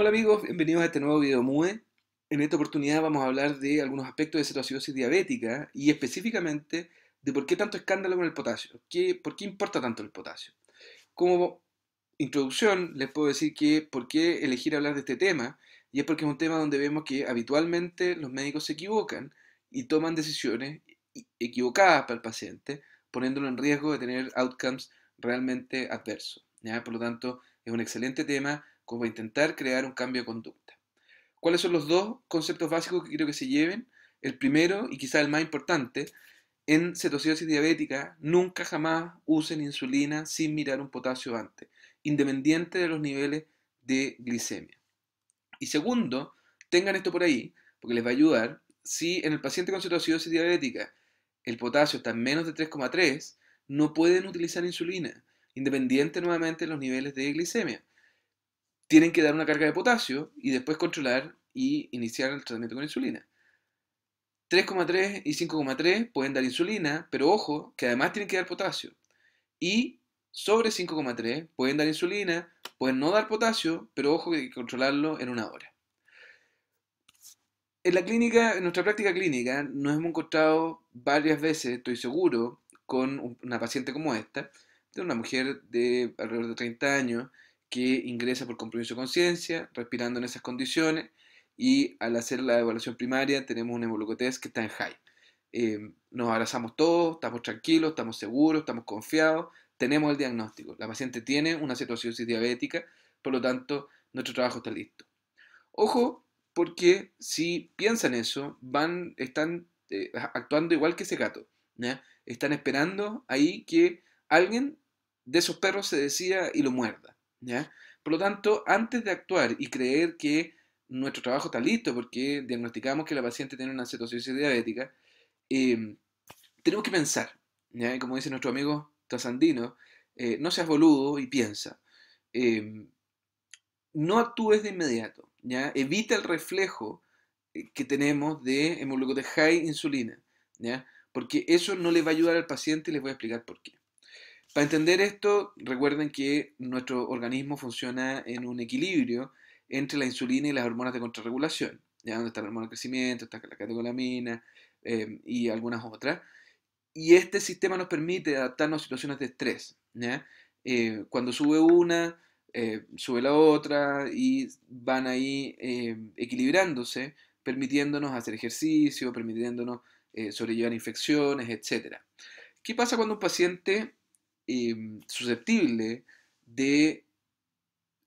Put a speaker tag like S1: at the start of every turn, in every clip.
S1: Hola amigos, bienvenidos a este nuevo video MUDE. En esta oportunidad vamos a hablar de algunos aspectos de cetoacidosis diabética y específicamente de por qué tanto escándalo con el potasio, qué, por qué importa tanto el potasio. Como introducción les puedo decir que por qué elegir hablar de este tema y es porque es un tema donde vemos que habitualmente los médicos se equivocan y toman decisiones equivocadas para el paciente, poniéndolo en riesgo de tener outcomes realmente adversos. Por lo tanto, es un excelente tema como intentar crear un cambio de conducta. ¿Cuáles son los dos conceptos básicos que quiero que se lleven? El primero, y quizá el más importante, en cetosis diabética, nunca jamás usen insulina sin mirar un potasio antes, independiente de los niveles de glicemia. Y segundo, tengan esto por ahí, porque les va a ayudar. Si en el paciente con cetosis diabética el potasio está en menos de 3,3, no pueden utilizar insulina, independiente nuevamente de los niveles de glicemia tienen que dar una carga de potasio y después controlar y iniciar el tratamiento con insulina. 3,3 y 5,3 pueden dar insulina, pero ojo, que además tienen que dar potasio. Y sobre 5,3 pueden dar insulina, pueden no dar potasio, pero ojo que hay que controlarlo en una hora. En la clínica, en nuestra práctica clínica, nos hemos encontrado varias veces, estoy seguro, con una paciente como esta, de una mujer de alrededor de 30 años, que ingresa por compromiso de conciencia, respirando en esas condiciones, y al hacer la evaluación primaria tenemos una hemolocotés que está en high. Em, nos abrazamos todos, estamos tranquilos, estamos seguros, estamos confiados, tenemos el diagnóstico. La paciente tiene una situación diabética, por lo tanto, nuestro trabajo está listo. Ojo, porque si piensan eso, van, están eh, actuando igual que ese gato. Están esperando ahí que alguien de esos perros se decida y lo muerda. Por lo tanto, antes de actuar y creer que nuestro trabajo está listo porque diagnosticamos que la paciente tiene una cetosis diabética, em, tenemos que pensar, como dice nuestro amigo Tazandino, eh, no seas boludo y piensa. Em, no actúes de inmediato, ¿ya? Evita el reflejo eh, que tenemos de de high insulina, Porque eso no le va a ayudar al paciente y les voy a explicar por qué. Para entender esto, recuerden que nuestro organismo funciona en un equilibrio entre la insulina y las hormonas de contrarregulación, ya donde está la hormona de crecimiento, está la catecolamina eh, y algunas otras. Y este sistema nos permite adaptarnos a situaciones de estrés. Eh, cuando sube una, eh, sube la otra y van ahí equilibrándose, permitiéndonos hacer ejercicio, permitiéndonos sobrellevar infecciones, etc. ¿Qué pasa cuando un paciente Em, susceptible de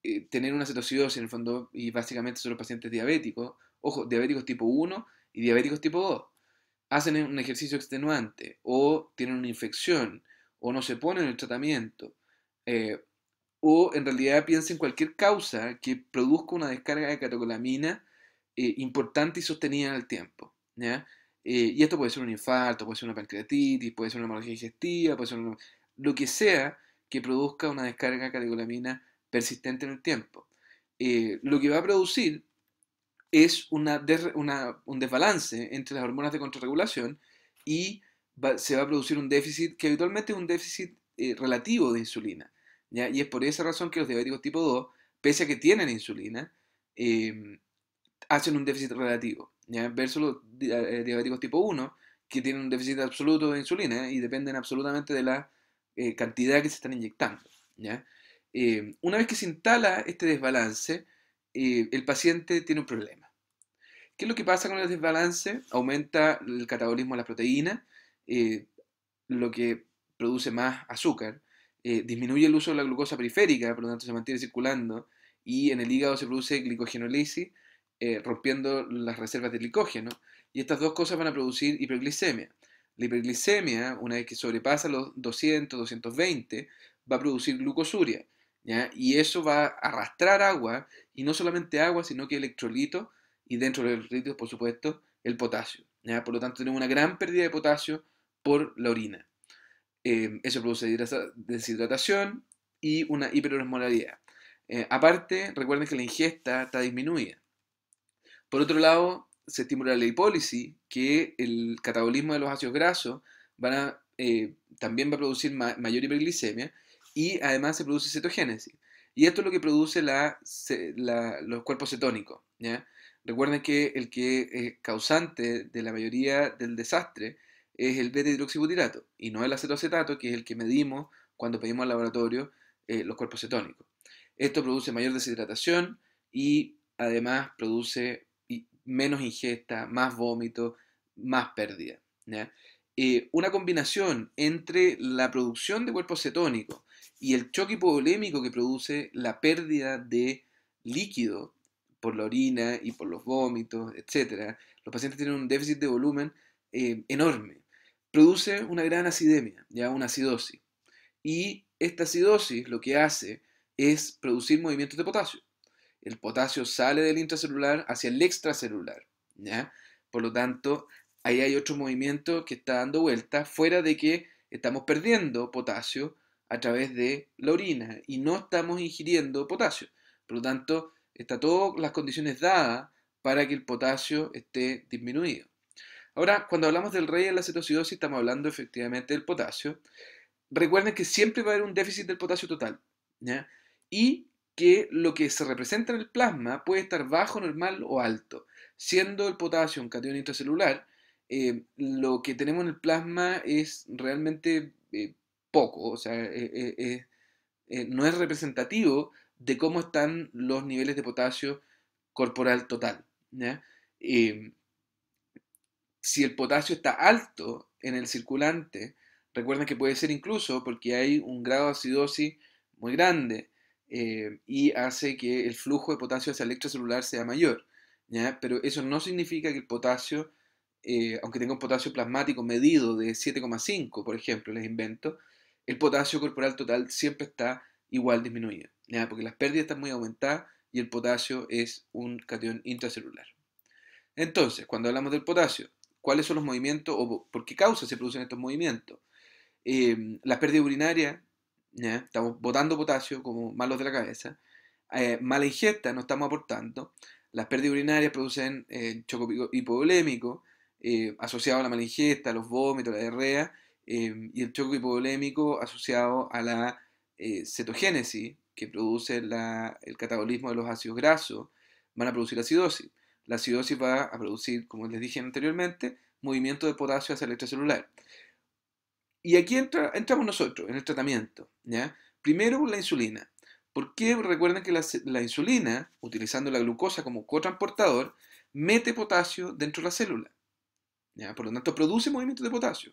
S1: eh, tener una cetosis en el fondo, y básicamente son los pacientes diabéticos, ojo, diabéticos tipo 1 y diabéticos tipo 2, hacen un ejercicio extenuante o tienen una infección o no se ponen el tratamiento. Eh, o en realidad piensen cualquier causa que produzca una descarga de catecolamina eh, importante y sostenida en el tiempo. y esto puede ser un infarto, puede ser una pancreatitis, puede ser una hemorragia digestiva, puede ser una lo que sea que produzca una descarga de catecolamina persistente en el tiempo. Eh, lo que va a producir es un desbalance entre las hormonas de contrarregulación y se va a producir un déficit que habitualmente es un déficit eh, relativo de insulina. Y es por esa razón que los diabéticos tipo 2, pese a que tienen insulina, em, hacen un déficit relativo, ¿ya? versus los eh, diabéticos tipo 1, que tienen un déficit absoluto de insulina y dependen absolutamente de la eh, cantidad que se están inyectando. ¿ya? Eh, una vez que se instala este desbalance, eh, el paciente tiene un problema. ¿Qué es lo que pasa con el desbalance? Aumenta el catabolismo de la proteína lo que produce más azúcar, disminuye el uso de la glucosa periférica, por lo tanto se mantiene circulando, y en el hígado se produce glicogenolisis, rompiendo las reservas de glicógeno, y estas dos cosas van a producir hiperglicemia. La hiperglicemia, una vez que sobrepasa los 200, 220, va a producir glucosuria. Y eso va a arrastrar agua, y no solamente agua, sino que electrolitos, y dentro de los electrolitos, por supuesto, el potasio. Por lo tanto, tenemos una gran pérdida de potasio por la orina. Eh, eso produce deshidratación y una hiperosmolaridad. Eh, aparte, recuerden que la ingesta está disminuida. Por otro lado, se estimula la hipólisis que el catabolismo de los ácidos grasos eh, también va a producir mayor hiperglicemia y además se produce cetogénesis. Y esto es lo que produce la, los cuerpos cetónicos. Recuerden que el que es causante de la mayoría del desastre es el beta-hidroxibutirato y no el acetoacetato, que es el que medimos cuando pedimos al laboratorio eh, los cuerpos cetónicos. Esto produce mayor deshidratación y además produce menos ingesta, más vómito, más pérdida. Eh, una combinación entre la producción de cuerpo cetónico y el choque hipovolémico que produce la pérdida de líquido por la orina y por los vómitos, etc. Los pacientes tienen un déficit de volumen eh, enorme. Produce una gran acidemia, ya una acidosis. Y esta acidosis lo que hace es producir movimientos de potasio el potasio sale del intracelular hacia el extracelular. ¿ya? Por lo tanto, ahí hay otro movimiento que está dando vuelta fuera de que estamos perdiendo potasio a través de la orina y no estamos ingiriendo potasio. Por lo tanto, está todas las condiciones dadas para que el potasio esté disminuido. Ahora, cuando hablamos del rey de la cetocidosis, estamos hablando efectivamente del potasio. Recuerden que siempre va a haber un déficit del potasio total. Y que lo que se representa en el plasma puede estar bajo, normal o alto, siendo el potasio un cation intracelular, eh, lo que tenemos en el plasma es realmente eh, poco, o sea, eh, no es representativo de cómo están los niveles de potasio corporal total. si el potasio está alto en el circulante, recuerden que puede ser incluso porque hay un grado de acidosis muy grande, eh, y hace que el flujo de potasio hacia el extracelular sea mayor. Pero eso no significa que el potasio, eh, aunque tenga un potasio plasmático medido de 7,5, por ejemplo, les invento, el potasio corporal total siempre está igual disminuido, porque las pérdidas están muy aumentadas y el potasio es un cation intracelular. Entonces, cuando hablamos del potasio, ¿cuáles son los movimientos o por qué causa se producen estos movimientos? Eh, la pérdida urinaria estamos botando potasio como malos de la cabeza, eh, mala ingesta no estamos aportando, las pérdidas urinarias producen eh, choco hipovolémico, eh, asociado a la mala ingesta, los vómitos, la diarrea, eh, y el choco hipovolémico asociado a la eh, cetogénesis, que produce el catabolismo de los ácidos grasos, van a producir acidosis. La acidosis va a producir, como les dije anteriormente, movimiento de potasio hacia el extracelular. Y aquí entramos nosotros en el tratamiento. ¿ya? Primero la insulina. ¿Por qué? recuerden que la, insulina, utilizando la glucosa como cotransportador, mete potasio dentro de la célula. ¿ya? Por lo tanto, produce movimiento de potasio.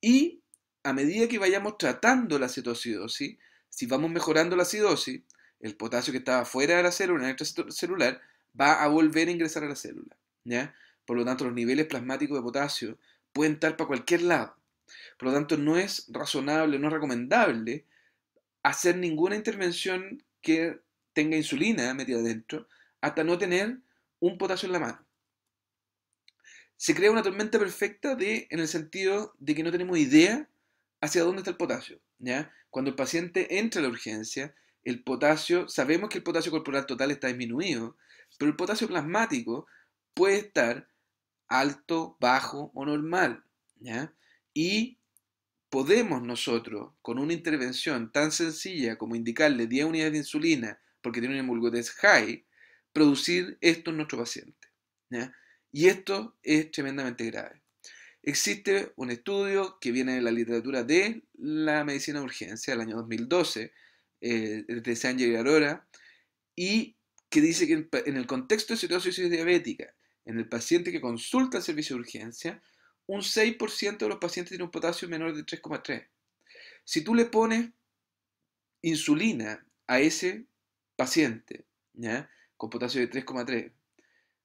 S1: Y a medida que vayamos tratando la cetoacidosis, si vamos mejorando la acidosis, el potasio que estaba fuera de la célula, en el celular, va a volver a ingresar a la célula. ¿ya? Por lo tanto, los niveles plasmáticos de potasio pueden estar para cualquier lado. Por lo tanto, no es razonable, no es recomendable hacer ninguna intervención que tenga insulina metida dentro hasta no tener un potasio en la mano. Se crea una tormenta perfecta de, en el sentido de que no tenemos idea hacia dónde está el potasio. ¿ya? Cuando el paciente entra a la urgencia, el potasio, sabemos que el potasio corporal total está disminuido, pero el potasio plasmático puede estar alto, bajo o normal. ¿ya? Y podemos nosotros, con una intervención tan sencilla como indicarle 10 unidades de insulina porque tiene una emulgotez high, producir esto en nuestro paciente. Y esto es tremendamente grave. Existe un estudio que viene de la literatura de la medicina de urgencia del año 2012, eh, de y Arora, y que dice que en el contexto de cirrosis diabética, en el paciente que consulta el servicio de urgencia, un 6% de los pacientes tiene un potasio menor de 3,3. Si tú le pones insulina a ese paciente con potasio de 3,3,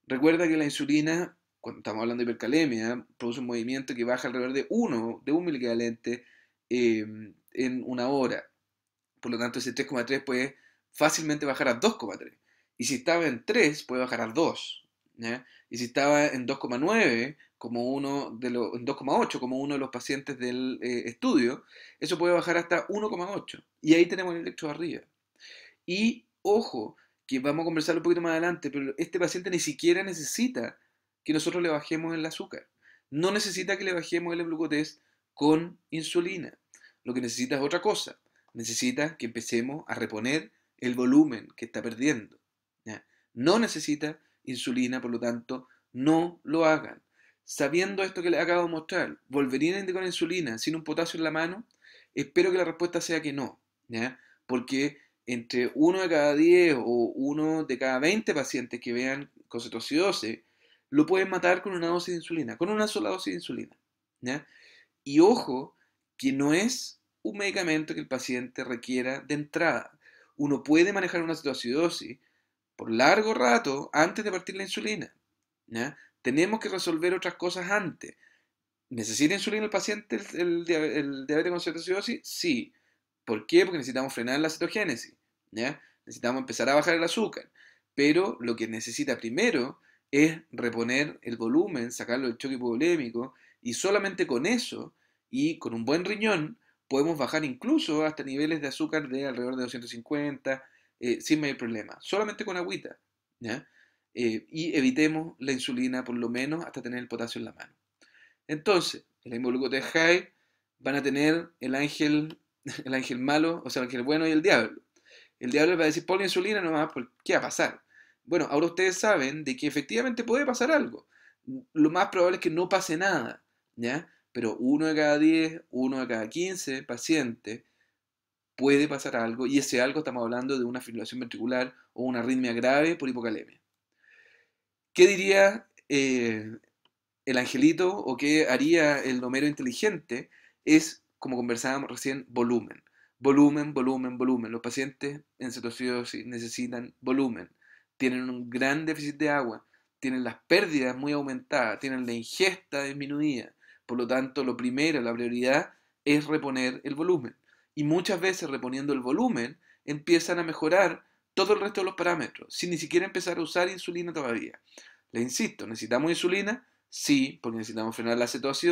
S1: recuerda que la insulina, cuando estamos hablando de hipercalemia, produce un movimiento que baja alrededor de 1, de 1 miligalente eh, en una hora. Por lo tanto, ese 3,3 puede fácilmente bajar a 2,3. Y si estaba en 3, puede bajar a 2. Y si estaba en 2,9, como uno de los 2,8 como uno de los pacientes del eh, estudio, eso puede bajar hasta 1,8 y ahí tenemos el electro arriba. Y ojo, que vamos a conversar un poquito más adelante, pero este paciente ni siquiera necesita que nosotros le bajemos el azúcar. No necesita que le bajemos el glucotés con insulina. Lo que necesita es otra cosa. Necesita que empecemos a reponer el volumen que está perdiendo. No necesita insulina, por lo tanto, no lo hagan. Sabiendo esto que les acabo de mostrar, ¿volverían a indicar insulina sin un potasio en la mano? Espero que la respuesta sea que no, Porque entre uno de cada 10 o uno de cada 20 pacientes que vean cetoacidosis, lo pueden matar con una dosis de insulina, con una sola dosis de insulina. Y ojo, que no es un medicamento que el paciente requiera de entrada. Uno puede manejar una cetoacidosis por largo rato antes de partir la insulina. ¿ya? Tenemos que resolver otras cosas antes. ¿Necesita insulina el paciente el, diabetes con cetocidosis? Sí. ¿Por qué? Porque necesitamos frenar la cetogénesis. ¿ya? Necesitamos empezar a bajar el azúcar. Pero lo que necesita primero es reponer el volumen, sacarlo del choque hipovolémico, y solamente con eso y con un buen riñón podemos bajar incluso hasta niveles de azúcar de alrededor de 250 eh, sin mayor problema, solamente con agüita. ¿ya? Eh, y evitemos la insulina por lo menos hasta tener el potasio en la mano. Entonces, el de high van a tener el ángel, el ángel malo, o sea, el ángel bueno y el diablo. El diablo va a decir, ponle insulina nomás, ¿qué va a pasar? Bueno, ahora ustedes saben de que efectivamente puede pasar algo. Lo más probable es que no pase nada, ¿ya? Pero uno de cada 10, uno de cada 15 pacientes puede pasar algo y ese algo estamos hablando de una fibrilación ventricular o una arritmia grave por hipocalemia. ¿Qué diría eh, el angelito o qué haría el homero inteligente? Es, como conversábamos recién, volumen. Volumen, volumen, volumen. Los pacientes en cetoacidosis necesitan volumen. Tienen un gran déficit de agua, tienen las pérdidas muy aumentadas, tienen la ingesta disminuida. Por lo tanto, lo primero, la prioridad es reponer el volumen. Y muchas veces reponiendo el volumen empiezan a mejorar todo el resto de los parámetros, sin ni siquiera empezar a usar insulina todavía. Le insisto, ¿necesitamos insulina? Sí, porque necesitamos frenar la, cetosis,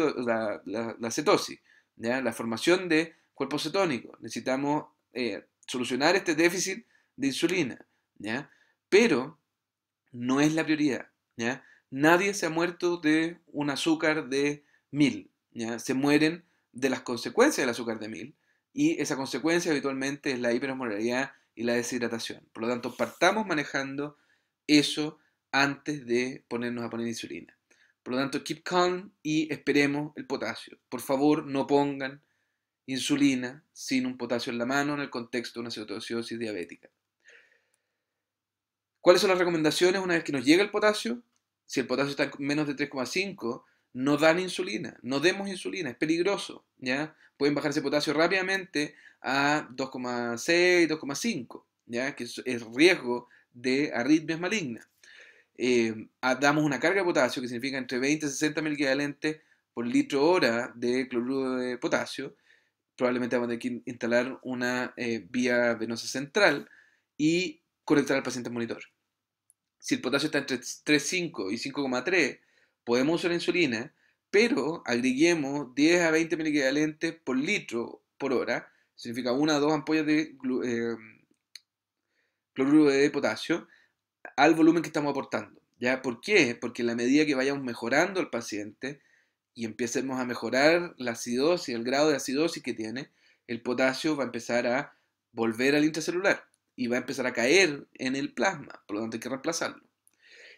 S1: la, formación de cuerpos cetónicos. Necesitamos eh, solucionar este déficit de insulina, pero no es la prioridad. Nadie se ha muerto de un azúcar de mil, se mueren de las consecuencias del azúcar de mil, y esa consecuencia habitualmente es la hipermoralidad y la deshidratación. Por lo tanto, partamos manejando eso antes de ponernos a poner insulina. Por lo tanto, keep calm y esperemos el potasio. Por favor, no pongan insulina sin un potasio en la mano en el contexto de una cetosis diabética. ¿Cuáles son las recomendaciones una vez que nos llega el potasio? Si el potasio está en menos de 3,5, no dan insulina, no demos insulina, es peligroso, ¿ya? Pueden bajarse potasio rápidamente a 2,6, 2,5, ¿ya? Que es, riesgo de arritmias malignas. Eh, damos una carga de potasio que significa entre 20 y 60 equivalentes por litro hora de cloruro de potasio. Probablemente vamos a tener que instalar una eh, vía venosa central y conectar al paciente al monitor. Si el potasio está entre 3,5 y 5,3, podemos usar insulina, pero agreguemos 10 a 20 miliquivalentes por litro por hora, significa una o dos ampollas de eh, cloruro de potasio, al volumen que estamos aportando. ¿Por qué? Porque en la medida que vayamos mejorando al paciente y empecemos a mejorar la acidosis, el grado de acidosis que tiene, el potasio va a empezar a volver al intracelular y va a empezar a caer en el plasma, por lo tanto hay que reemplazarlo.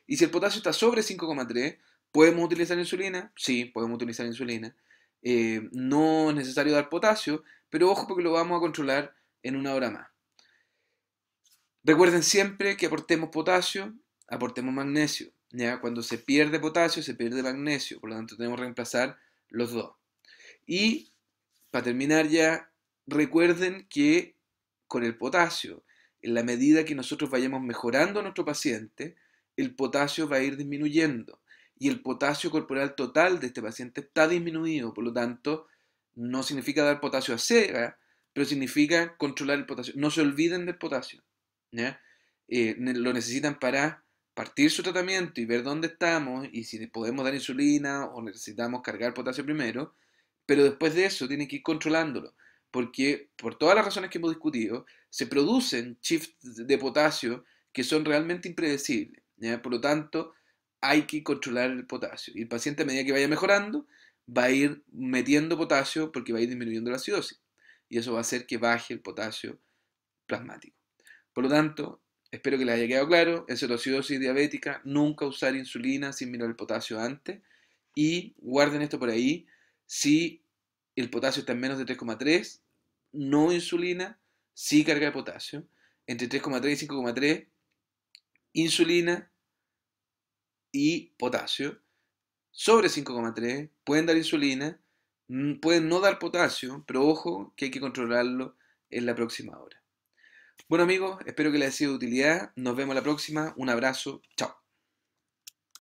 S1: Y si el potasio está sobre 5,3, ¿Podemos utilizar insulina? Sí, podemos utilizar insulina. Eh, no es necesario dar potasio, pero ojo porque lo vamos a controlar en una hora más. Recuerden siempre que aportemos potasio, aportemos magnesio. ¿ya? Cuando se pierde potasio, se pierde magnesio, por lo tanto tenemos que reemplazar los dos. Y para terminar ya, recuerden que con el potasio, en la medida que nosotros vayamos mejorando a nuestro paciente, el potasio va a ir disminuyendo y el potasio corporal total de este paciente está disminuido. Por lo tanto, no significa dar potasio a cera, pero significa controlar el potasio. No se olviden del potasio. Eh, lo necesitan para partir su tratamiento y ver dónde estamos y si podemos dar insulina o necesitamos cargar potasio primero, pero después de eso tienen que ir controlándolo, porque por todas las razones que hemos discutido, se producen shifts de potasio que son realmente impredecibles. Por lo tanto, hay que controlar el potasio. Y el paciente a medida que vaya mejorando, va a ir metiendo potasio porque va a ir disminuyendo la acidosis. Y eso va a hacer que baje el potasio plasmático. Por lo tanto, espero que les haya quedado claro, en cetoacidosis diabética, nunca usar insulina sin mirar el potasio antes. Y guarden esto por ahí, si el potasio está en menos de 3,3, no insulina, sí carga de potasio. Entre 3,3 y 5,3, insulina, y potasio, sobre 5,3, pueden dar insulina, mm, pueden no dar potasio, pero ojo que hay que controlarlo en la próxima hora. Bueno amigos, espero que les haya sido de utilidad, nos vemos la próxima, un abrazo, chao.